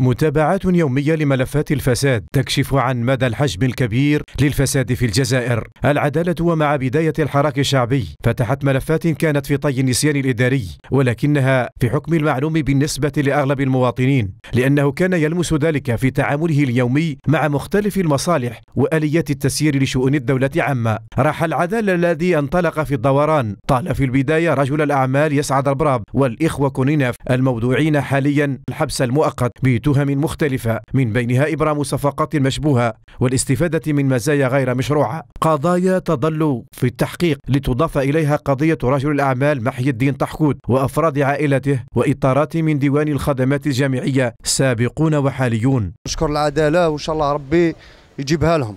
متابعات يومية لملفات الفساد تكشف عن مدى الحجم الكبير للفساد في الجزائر العدالة ومع بداية الحراك الشعبي فتحت ملفات كانت في طي النسيان الإداري ولكنها في حكم المعلوم بالنسبة لأغلب المواطنين لأنه كان يلمس ذلك في تعامله اليومي مع مختلف المصالح وآليات التسيير لشؤون الدولة عامة راح العدالة الذي انطلق في الدوران طال في البداية رجل الأعمال يسعد البراب والإخوة كونيناف الموضوعين حاليا الحبس المؤقت بتهم مختلفة من بينها إبرام صفقات مشبوهة والاستفادة من مزايا غير مشروعة قضايا تظل في التحقيق لتضاف إليها قضية رجل الأعمال محي الدين تحكوت وأفراد عائلته وإطارات من ديوان الخدمات الجامعية سابقون وحاليون نشكر العدالة وإن شاء الله ربي يجيبها لهم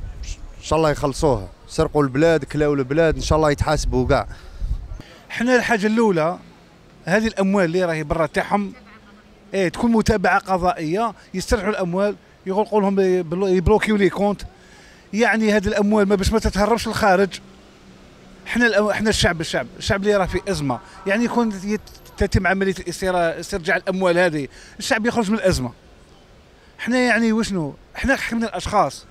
إن شاء الله يخلصوها سرقوا البلاد كلاوا البلاد إن شاء الله يتحاسبوا كاع حنا الحاجة الأولى هذه الأموال اللي راهي برا تاعهم ايه تكون متابعه قضائيه يسترجعوا الاموال يغلقوا لهم يبلوكيو لي كونت يعني هذه الاموال ما باش ما تتهربش للخارج احنا احنا الشعب الشعب الشعب اللي راه في ازمه يعني يكون تتم عمليه استرجاع الاموال هذه الشعب يخرج من الازمه احنا يعني وشنو احنا حكمنا الاشخاص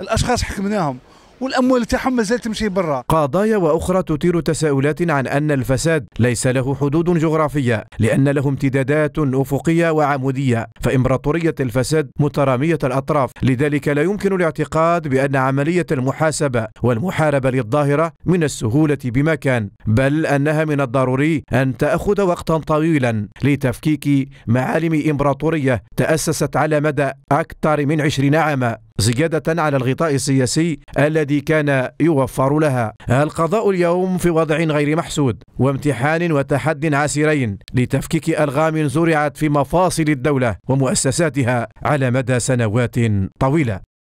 الاشخاص حكمناهم والاموال تاعهم مازال تمشي برا قضايا واخرى تثير تساؤلات عن ان الفساد ليس له حدود جغرافيه لان له امتدادات افقيه وعموديه فامبراطوريه الفساد متراميه الاطراف لذلك لا يمكن الاعتقاد بان عمليه المحاسبه والمحاربه للظاهره من السهوله بمكان بل انها من الضروري ان تاخذ وقتا طويلا لتفكيك معالم امبراطوريه تاسست على مدى اكثر من عشرين عاما زيادة على الغطاء السياسي الذي كان يوفر لها القضاء اليوم في وضع غير محسود وامتحان وتحد عسيرين لتفكيك ألغام زرعت في مفاصل الدولة ومؤسساتها على مدى سنوات طويلة